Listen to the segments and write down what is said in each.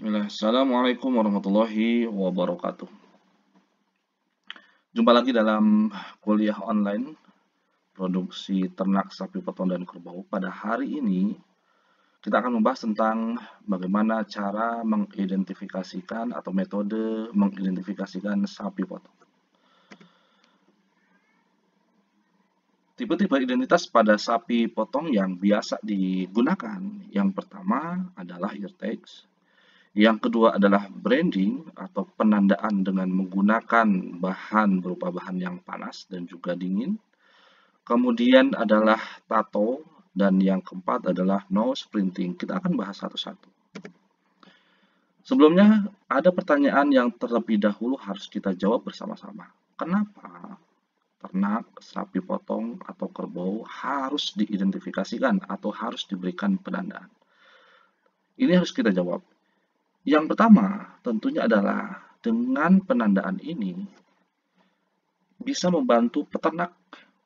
Bismillah. Assalamualaikum warahmatullahi wabarakatuh. Jumpa lagi dalam kuliah online produksi ternak sapi potong dan kerbau. Pada hari ini kita akan membahas tentang bagaimana cara mengidentifikasikan atau metode mengidentifikasikan sapi potong. Tipe-tipe identitas pada sapi potong yang biasa digunakan, yang pertama adalah ear tags, yang kedua adalah branding atau penandaan dengan menggunakan bahan berupa bahan yang panas dan juga dingin. Kemudian adalah tato dan yang keempat adalah nose printing. Kita akan bahas satu-satu. Sebelumnya ada pertanyaan yang terlebih dahulu harus kita jawab bersama-sama. Kenapa ternak, sapi potong, atau kerbau harus diidentifikasikan atau harus diberikan penandaan? Ini harus kita jawab. Yang pertama tentunya adalah dengan penandaan ini bisa membantu peternak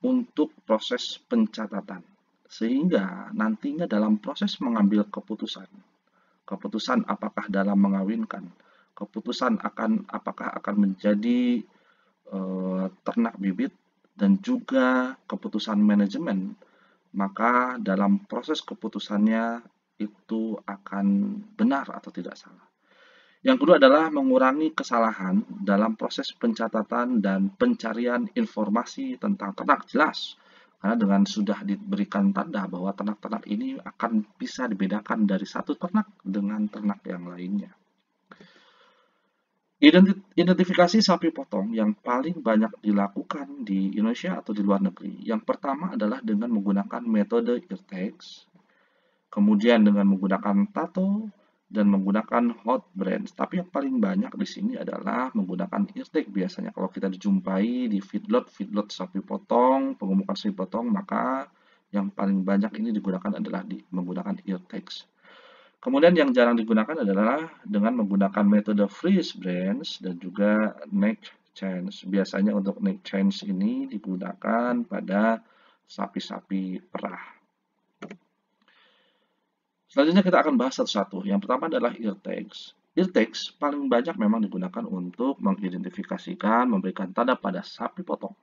untuk proses pencatatan sehingga nantinya dalam proses mengambil keputusan keputusan apakah dalam mengawinkan keputusan akan apakah akan menjadi e, ternak bibit dan juga keputusan manajemen maka dalam proses keputusannya itu akan benar atau tidak salah. Yang kedua adalah mengurangi kesalahan dalam proses pencatatan dan pencarian informasi tentang ternak jelas. Karena dengan sudah diberikan tanda bahwa ternak-ternak ini akan bisa dibedakan dari satu ternak dengan ternak yang lainnya. Identifikasi sapi potong yang paling banyak dilakukan di Indonesia atau di luar negeri. Yang pertama adalah dengan menggunakan metode ear tags Kemudian dengan menggunakan tato dan menggunakan hot brands. Tapi yang paling banyak di sini adalah menggunakan irtik biasanya. Kalau kita dijumpai di feedlot, feedlot sapi potong, pengumuman sapi potong, maka yang paling banyak ini digunakan adalah di, menggunakan irtik. Kemudian yang jarang digunakan adalah dengan menggunakan metode freeze brands dan juga neck change. Biasanya untuk neck change ini digunakan pada sapi-sapi perah. Selanjutnya kita akan bahas satu-satu. Yang pertama adalah ear tags. Ear tags paling banyak memang digunakan untuk mengidentifikasikan, memberikan tanda pada sapi potong.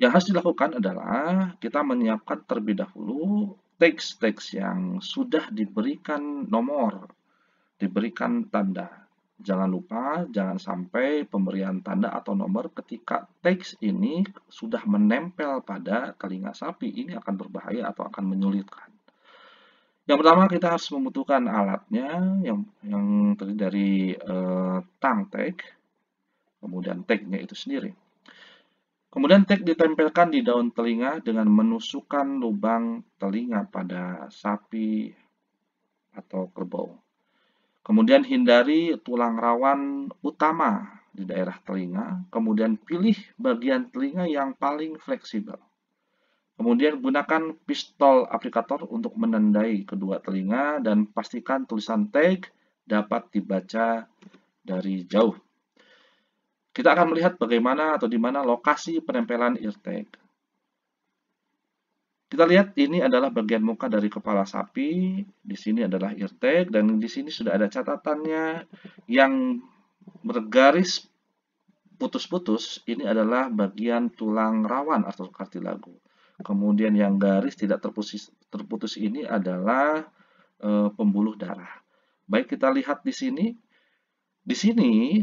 Yang harus dilakukan adalah kita menyiapkan terlebih dahulu tags-tags yang sudah diberikan nomor, diberikan tanda. Jangan lupa, jangan sampai pemberian tanda atau nomor ketika teks ini sudah menempel pada telinga sapi, ini akan berbahaya atau akan menyulitkan. Yang pertama kita harus membutuhkan alatnya yang yang terdiri dari uh, eh, tang tag, kemudian tagnya itu sendiri. Kemudian tag ditempelkan di daun telinga dengan menusukkan lubang telinga pada sapi atau kerbau. Kemudian hindari tulang rawan utama di daerah telinga, kemudian pilih bagian telinga yang paling fleksibel. Kemudian gunakan pistol aplikator untuk menandai kedua telinga dan pastikan tulisan tag dapat dibaca dari jauh. Kita akan melihat bagaimana atau di mana lokasi penempelan ear tag. Kita lihat ini adalah bagian muka dari kepala sapi, di sini adalah ear tag dan di sini sudah ada catatannya yang bergaris putus-putus ini adalah bagian tulang rawan atau kartilago. Kemudian yang garis tidak terputus, terputus ini adalah e, pembuluh darah. Baik kita lihat di sini. Di sini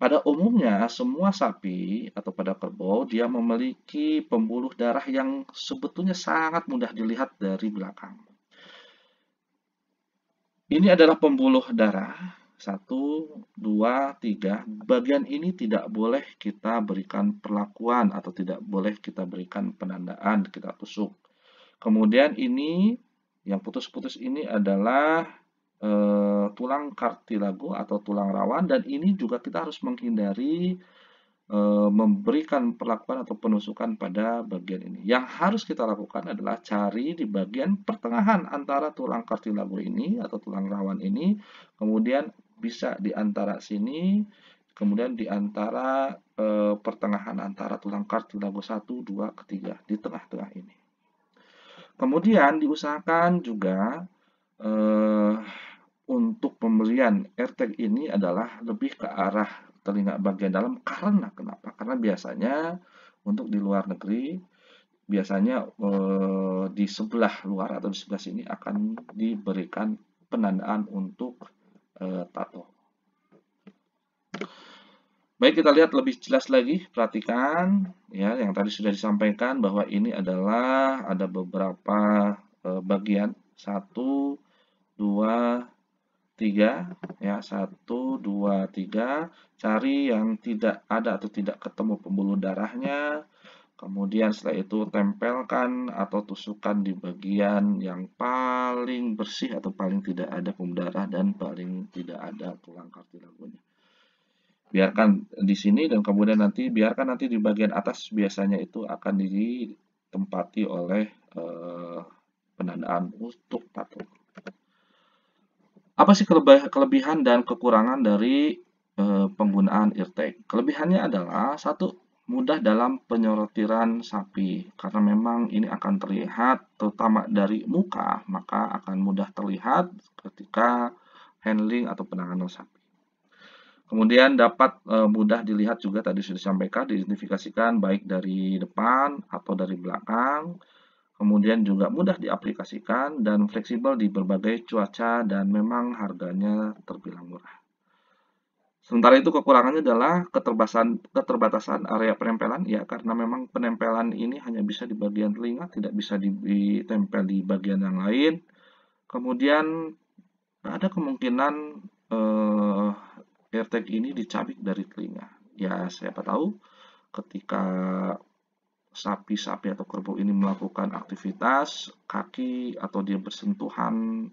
pada umumnya semua sapi atau pada kerbau dia memiliki pembuluh darah yang sebetulnya sangat mudah dilihat dari belakang. Ini adalah pembuluh darah satu, dua, tiga. Bagian ini tidak boleh kita berikan perlakuan atau tidak boleh kita berikan penandaan, kita tusuk. Kemudian ini, yang putus-putus ini adalah e, tulang kartilago atau tulang rawan. Dan ini juga kita harus menghindari e, memberikan perlakuan atau penusukan pada bagian ini. Yang harus kita lakukan adalah cari di bagian pertengahan antara tulang kartilago ini atau tulang rawan ini, kemudian bisa di antara sini, kemudian di antara e, pertengahan antara tulang kart satu, 1, 2, ketiga di tengah-tengah ini. Kemudian diusahakan juga e, untuk pemberian AirTag ini adalah lebih ke arah telinga bagian dalam karena kenapa? Karena biasanya untuk di luar negeri biasanya e, di sebelah luar atau di sebelah sini akan diberikan penandaan untuk Eh, tato. Baik, kita lihat lebih jelas lagi. Perhatikan ya yang tadi sudah disampaikan bahwa ini adalah ada beberapa eh, bagian. Satu, dua, tiga ya satu dua tiga cari yang tidak ada atau tidak ketemu pembuluh darahnya Kemudian setelah itu tempelkan atau tusukan di bagian yang paling bersih atau paling tidak ada pemdarah dan paling tidak ada tulang kartilagonya. Biarkan di sini dan kemudian nanti biarkan nanti di bagian atas biasanya itu akan ditempati oleh eh, penandaan untuk tato. Apa sih kelebihan dan kekurangan dari eh, penggunaan irtek? Kelebihannya adalah satu mudah dalam penyortiran sapi karena memang ini akan terlihat terutama dari muka maka akan mudah terlihat ketika handling atau penanganan sapi. Kemudian dapat e, mudah dilihat juga tadi sudah disampaikan diidentifikasikan baik dari depan atau dari belakang. Kemudian juga mudah diaplikasikan dan fleksibel di berbagai cuaca dan memang harganya terbilang murah. Sementara itu kekurangannya adalah keterbatasan keterbatasan area penempelan ya karena memang penempelan ini hanya bisa di bagian telinga tidak bisa ditempel di bagian yang lain. Kemudian ada kemungkinan eh, AirTag ini dicabik dari telinga. Ya siapa tahu ketika sapi-sapi atau kerbau ini melakukan aktivitas kaki atau dia bersentuhan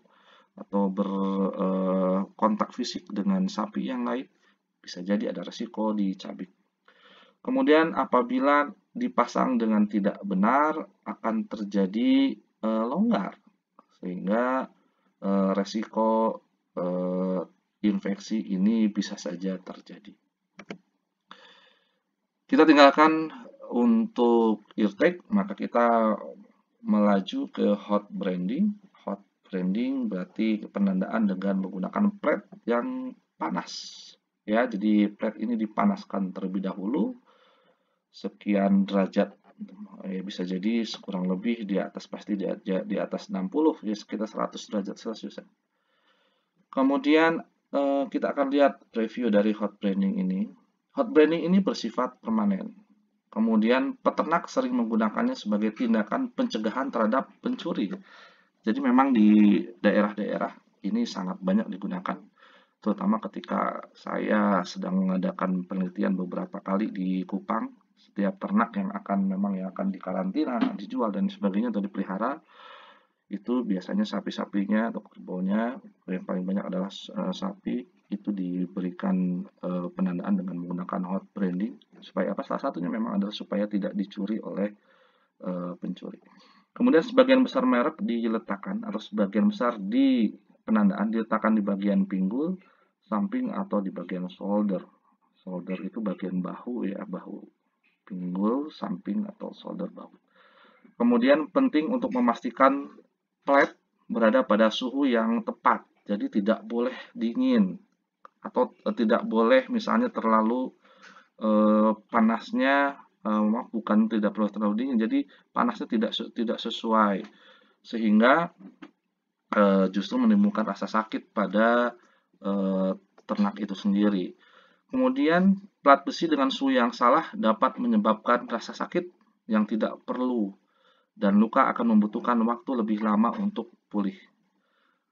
atau berkontak eh, fisik dengan sapi yang lain bisa jadi ada resiko dicabik. Kemudian apabila dipasang dengan tidak benar akan terjadi e, longgar sehingga e, resiko e, infeksi ini bisa saja terjadi. Kita tinggalkan untuk irtek maka kita melaju ke hot branding. Hot branding berarti penandaan dengan menggunakan plat yang panas ya jadi plat ini dipanaskan terlebih dahulu sekian derajat ya bisa jadi kurang lebih di atas pasti di, di atas 60 ya sekitar 100 derajat celcius ya. kemudian eh, kita akan lihat review dari hot branding ini hot branding ini bersifat permanen kemudian peternak sering menggunakannya sebagai tindakan pencegahan terhadap pencuri jadi memang di daerah-daerah ini sangat banyak digunakan terutama ketika saya sedang mengadakan penelitian beberapa kali di Kupang setiap ternak yang akan memang yang akan dikarantina dijual dan sebagainya atau dipelihara itu biasanya sapi-sapinya atau kerbaunya yang paling banyak adalah eh, sapi itu diberikan uh, eh, penandaan dengan menggunakan hot branding supaya apa salah satunya memang adalah supaya tidak dicuri oleh uh, pencuri. Kemudian sebagian besar merek diletakkan atau sebagian besar di penandaan diletakkan di bagian pinggul, samping atau di bagian shoulder. Shoulder itu bagian bahu ya, bahu pinggul, samping atau shoulder bahu. Kemudian penting untuk memastikan plat berada pada suhu yang tepat. Jadi tidak boleh dingin atau eh, tidak boleh misalnya terlalu eh, panasnya eh, bukan tidak perlu terlalu dingin. Jadi panasnya tidak tidak sesuai sehingga Eh, justru menimbulkan rasa sakit pada eh, ternak itu sendiri. Kemudian plat besi dengan suhu yang salah dapat menyebabkan rasa sakit yang tidak perlu dan luka akan membutuhkan waktu lebih lama untuk pulih.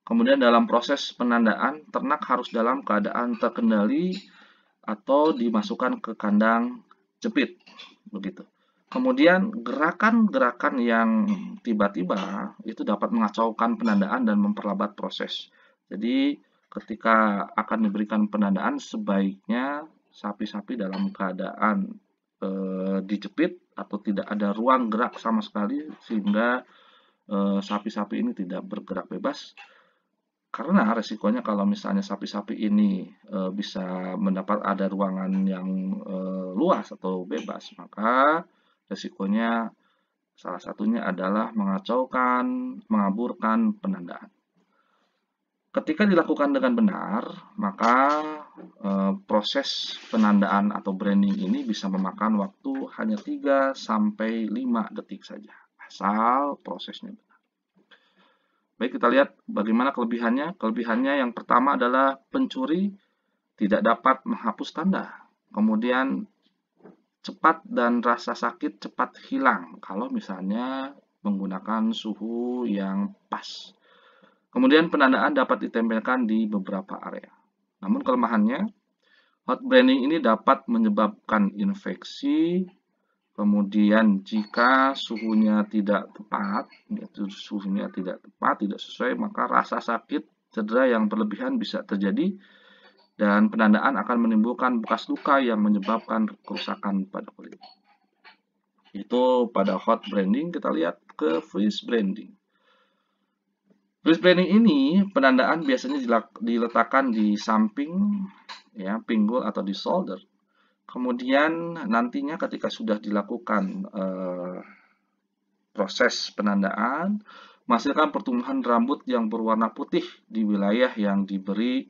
Kemudian dalam proses penandaan, ternak harus dalam keadaan terkendali atau dimasukkan ke kandang jepit. Begitu. Kemudian gerakan-gerakan yang hmm. tiba-tiba itu dapat mengacaukan penandaan dan memperlambat proses. Jadi ketika akan diberikan penandaan sebaiknya sapi-sapi dalam keadaan e, dijepit atau tidak ada ruang gerak sama sekali sehingga eh, sapi-sapi e, ini tidak bergerak bebas. Karena resikonya kalau misalnya sapi-sapi ini e, bisa mendapat ada ruangan yang e, luas atau bebas, maka Resikonya salah satunya adalah mengacaukan, mengaburkan penandaan. Ketika dilakukan dengan benar, maka e, proses penandaan atau branding ini bisa memakan waktu hanya 3 sampai 5 detik saja, asal prosesnya benar. Baik, kita lihat bagaimana kelebihannya. Kelebihannya yang pertama adalah pencuri tidak dapat menghapus tanda. Kemudian cepat dan rasa sakit cepat hilang kalau misalnya menggunakan suhu yang pas. Kemudian penandaan dapat ditempelkan di beberapa area. Namun kelemahannya, hot branding ini dapat menyebabkan infeksi, kemudian jika suhunya tidak tepat, yaitu suhunya tidak tepat, tidak sesuai, maka rasa sakit cedera yang berlebihan bisa terjadi dan penandaan akan menimbulkan bekas luka yang menyebabkan kerusakan pada kulit. Itu pada hot branding kita lihat ke freeze branding. Freeze branding ini penandaan biasanya diletakkan di samping ya pinggul atau di solder. Kemudian nantinya ketika sudah dilakukan eh, proses penandaan, menghasilkan pertumbuhan rambut yang berwarna putih di wilayah yang diberi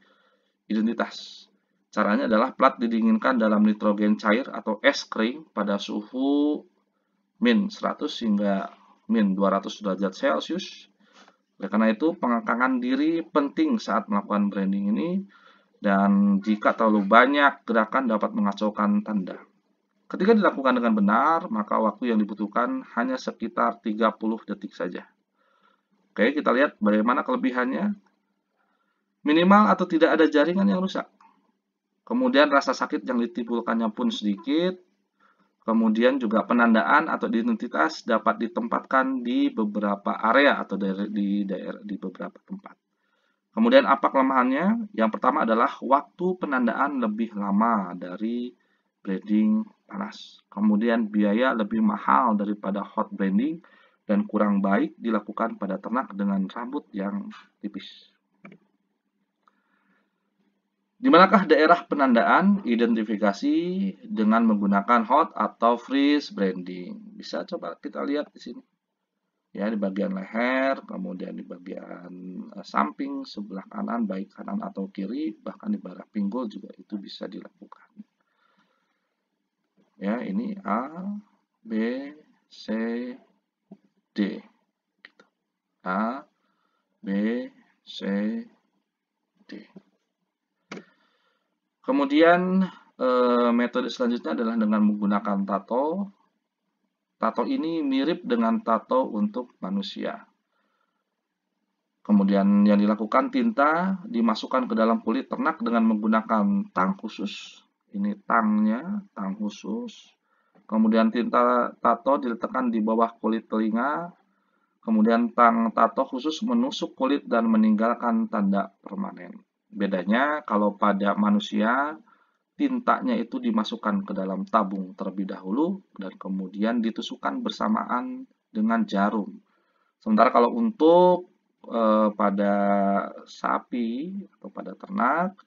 identitas. Caranya adalah plat didinginkan dalam nitrogen cair atau es kering pada suhu min 100 hingga min 200 derajat Celcius. Oleh karena itu, pengangkangan diri penting saat melakukan branding ini dan jika terlalu banyak gerakan dapat mengacaukan tanda. Ketika dilakukan dengan benar, maka waktu yang dibutuhkan hanya sekitar 30 detik saja. Oke, kita lihat bagaimana kelebihannya. Minimal atau tidak ada jaringan yang rusak. Kemudian rasa sakit yang ditimbulkannya pun sedikit. Kemudian juga penandaan atau identitas dapat ditempatkan di beberapa area atau di daerah di beberapa tempat. Kemudian apa kelemahannya? Yang pertama adalah waktu penandaan lebih lama dari blending panas. Kemudian biaya lebih mahal daripada hot blending dan kurang baik dilakukan pada ternak dengan rambut yang tipis. Di manakah daerah penandaan identifikasi dengan menggunakan hot atau freeze branding? Bisa coba kita lihat di sini. Ya, di bagian leher, kemudian di bagian eh, samping, sebelah kanan, baik kanan atau kiri, bahkan di barat pinggul juga itu bisa dilakukan. Ya, ini A, B, C, Kemudian eh, metode selanjutnya adalah dengan menggunakan tato. Tato ini mirip dengan tato untuk manusia. Kemudian yang dilakukan tinta dimasukkan ke dalam kulit ternak dengan menggunakan tang khusus. Ini tangnya, tang khusus. Kemudian tinta tato diletakkan di bawah kulit telinga. Kemudian tang tato khusus menusuk kulit dan meninggalkan tanda permanen. Bedanya kalau pada manusia tintanya itu dimasukkan ke dalam tabung terlebih dahulu dan kemudian ditusukkan bersamaan dengan jarum. Sementara kalau untuk e, pada sapi atau pada ternak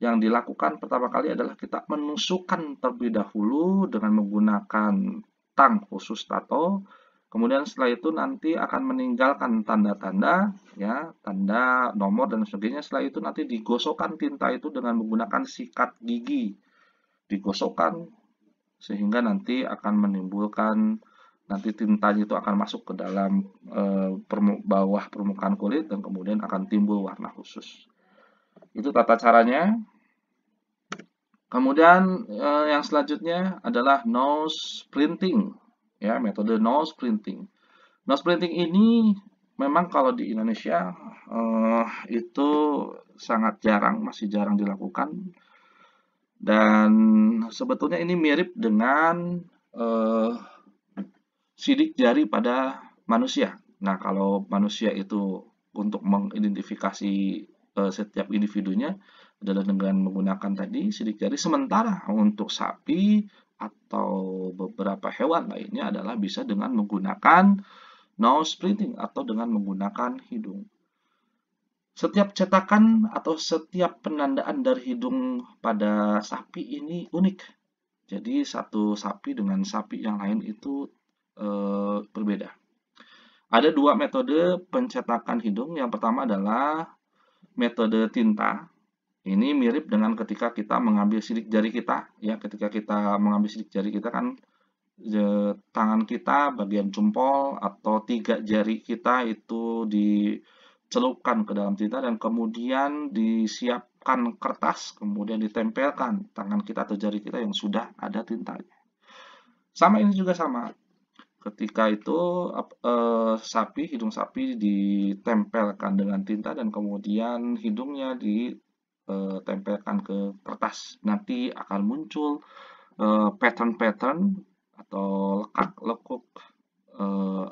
yang dilakukan pertama kali adalah kita menusukkan terlebih dahulu dengan menggunakan tang khusus tato Kemudian setelah itu nanti akan meninggalkan tanda-tanda, ya, tanda nomor dan sebagainya. Setelah itu nanti digosokkan tinta itu dengan menggunakan sikat gigi. Digosokkan sehingga nanti akan menimbulkan nanti tinta itu akan masuk ke dalam e, permu, bawah permukaan kulit dan kemudian akan timbul warna khusus. Itu tata caranya. Kemudian e, yang selanjutnya adalah nose printing ya metode nose printing. Nose printing ini memang kalau di Indonesia uh, itu sangat jarang, masih jarang dilakukan. Dan sebetulnya ini mirip dengan uh, sidik jari pada manusia. Nah, kalau manusia itu untuk mengidentifikasi uh, setiap individunya adalah dengan menggunakan tadi sidik jari. Sementara untuk sapi atau beberapa hewan lainnya adalah bisa dengan menggunakan nose printing atau dengan menggunakan hidung. Setiap cetakan atau setiap penandaan dari hidung pada sapi ini unik. Jadi satu sapi dengan sapi yang lain itu e, berbeda. Ada dua metode pencetakan hidung. Yang pertama adalah metode tinta ini mirip dengan ketika kita mengambil sidik jari kita, ya ketika kita mengambil sidik jari kita kan je, tangan kita bagian jempol atau tiga jari kita itu dicelupkan ke dalam tinta dan kemudian disiapkan kertas, kemudian ditempelkan tangan kita atau jari kita yang sudah ada tintanya. Sama ini juga sama, ketika itu eh, sapi hidung sapi ditempelkan dengan tinta dan kemudian hidungnya di e, tempelkan ke kertas. Nanti akan muncul eh, pattern-pattern atau lekak lekuk eh,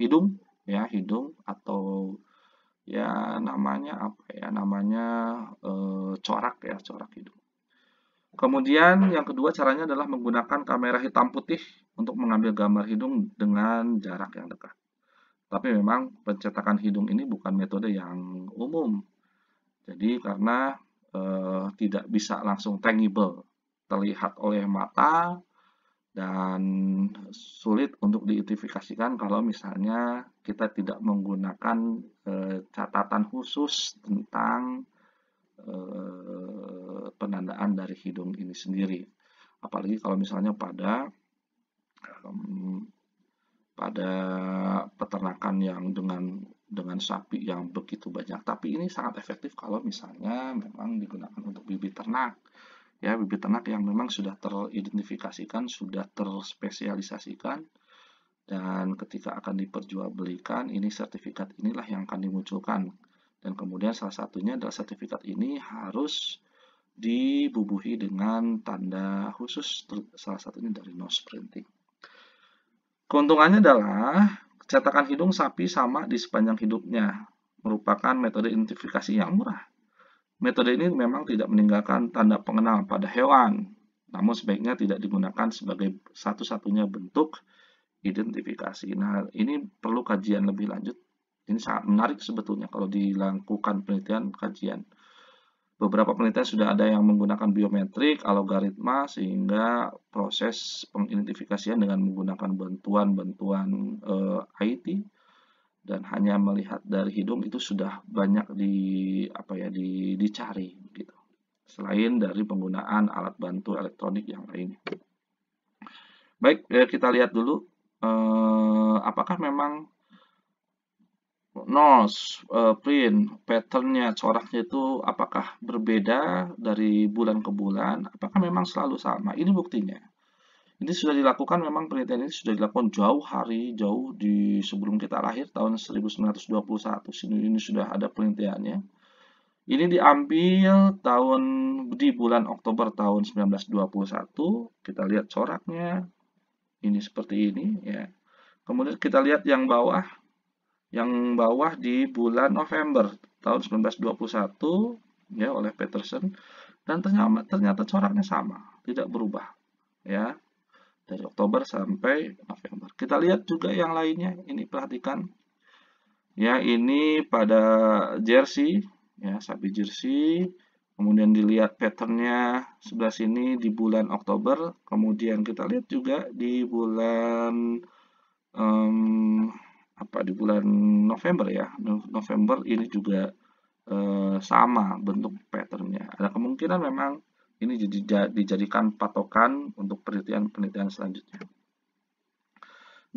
hidung ya hidung atau ya namanya apa ya namanya corak ya corak hidung. Kemudian yang kedua caranya adalah menggunakan kamera hitam putih untuk mengambil gambar hidung dengan jarak yang dekat. Tapi memang pencetakan hidung ini bukan metode yang umum. Jadi karena eh, tidak bisa langsung tangible, terlihat oleh mata dan sulit untuk diidentifikasikan kalau misalnya kita tidak menggunakan eh, catatan khusus tentang eh, penandaan dari hidung ini sendiri. Apalagi kalau misalnya pada um, pada peternakan yang dengan dengan sapi yang begitu banyak. Tapi ini sangat efektif kalau misalnya memang digunakan untuk bibit ternak. Ya, bibit ternak yang memang sudah teridentifikasikan, sudah terspesialisasikan dan ketika akan diperjualbelikan, ini sertifikat inilah yang akan dimunculkan. Dan kemudian salah satunya adalah sertifikat ini harus dibubuhi dengan tanda khusus salah satunya dari nose printing. Keuntungannya adalah Cetakan hidung sapi sama di sepanjang hidupnya, merupakan metode identifikasi yang murah. Metode ini memang tidak meninggalkan tanda pengenal pada hewan, namun sebaiknya tidak digunakan sebagai satu-satunya bentuk identifikasi. Nah, ini perlu kajian lebih lanjut. Ini sangat menarik sebetulnya kalau dilakukan penelitian kajian. Beberapa penelitian sudah ada yang menggunakan biometrik, algoritma, sehingga proses pengidentifikasian dengan menggunakan bantuan-bantuan e, eh, IT dan hanya melihat dari hidung itu sudah banyak di apa ya di, dicari gitu. Selain dari penggunaan alat bantu elektronik yang lain. Baik, eh, kita lihat dulu eh, apakah memang nose uh, print patternnya coraknya itu apakah berbeda dari bulan ke bulan apakah memang selalu sama ini buktinya ini sudah dilakukan memang penelitian ini sudah dilakukan jauh hari jauh di sebelum kita lahir tahun 1921 sini ini sudah ada penelitiannya ini diambil tahun di bulan Oktober tahun 1921 kita lihat coraknya ini seperti ini ya kemudian kita lihat yang bawah yang bawah di bulan November tahun 1921 ya oleh Peterson dan ternyata, ternyata coraknya sama, tidak berubah ya dari Oktober sampai November. Kita lihat juga yang lainnya. Ini perhatikan ya ini pada jersey ya sapi jersey kemudian dilihat patternnya sebelah sini di bulan Oktober kemudian kita lihat juga di bulan um, apa di bulan November ya November ini juga eh, sama bentuk patternnya ada kemungkinan memang ini dijadikan patokan untuk penelitian-penelitian selanjutnya.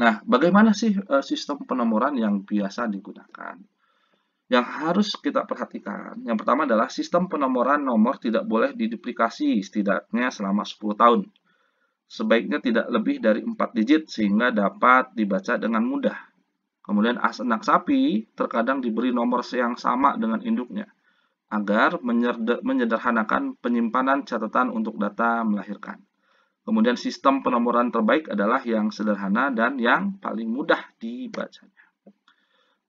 Nah, bagaimana sih eh, sistem penomoran yang biasa digunakan? Yang harus kita perhatikan, yang pertama adalah sistem penomoran nomor tidak boleh diduplikasi setidaknya selama 10 tahun. Sebaiknya tidak lebih dari empat digit sehingga dapat dibaca dengan mudah Kemudian anak sapi terkadang diberi nomor yang sama dengan induknya agar menyederhanakan penyimpanan catatan untuk data melahirkan. Kemudian sistem penomoran terbaik adalah yang sederhana dan yang paling mudah dibacanya.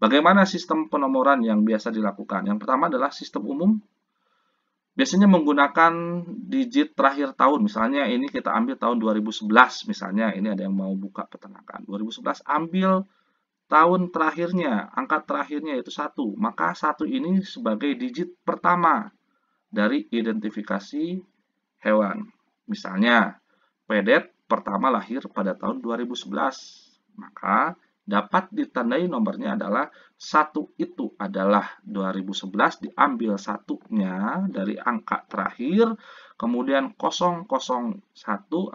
Bagaimana sistem penomoran yang biasa dilakukan? Yang pertama adalah sistem umum. Biasanya menggunakan digit terakhir tahun. Misalnya ini kita ambil tahun 2011 misalnya. Ini ada yang mau buka peternakan. 2011 ambil tahun terakhirnya, angka terakhirnya itu satu. Maka satu ini sebagai digit pertama dari identifikasi hewan. Misalnya, pedet pertama lahir pada tahun 2011. Maka dapat ditandai nomornya adalah satu itu adalah 2011 diambil satunya dari angka terakhir kemudian 001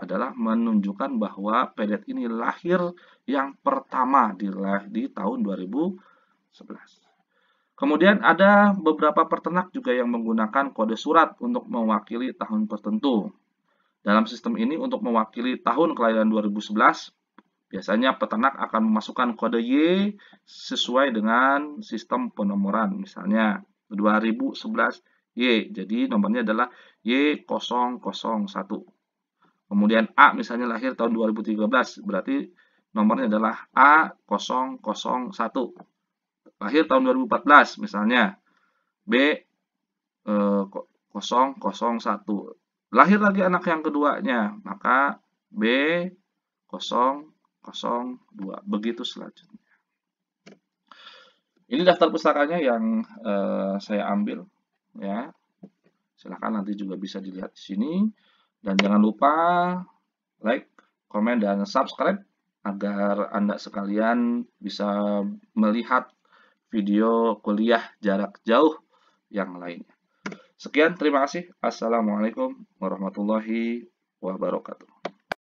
adalah menunjukkan bahwa pedet ini lahir yang pertama di, di tahun 2011 kemudian ada beberapa peternak juga yang menggunakan kode surat untuk mewakili tahun tertentu dalam sistem ini untuk mewakili tahun kelahiran 2011 Biasanya peternak akan memasukkan kode Y sesuai dengan sistem penomoran. Misalnya 2011 Y. Jadi nomornya adalah Y001. Kemudian A misalnya lahir tahun 2013, berarti nomornya adalah A001. Lahir tahun 2014 misalnya B 001. E, lahir lagi anak yang keduanya, maka B 001. 02 begitu selanjutnya ini daftar pusakanya yang eh, saya ambil ya silahkan nanti juga bisa dilihat di sini dan jangan lupa like komen dan subscribe agar anda sekalian bisa melihat video kuliah jarak jauh yang lainnya sekian terima kasih assalamualaikum warahmatullahi wabarakatuh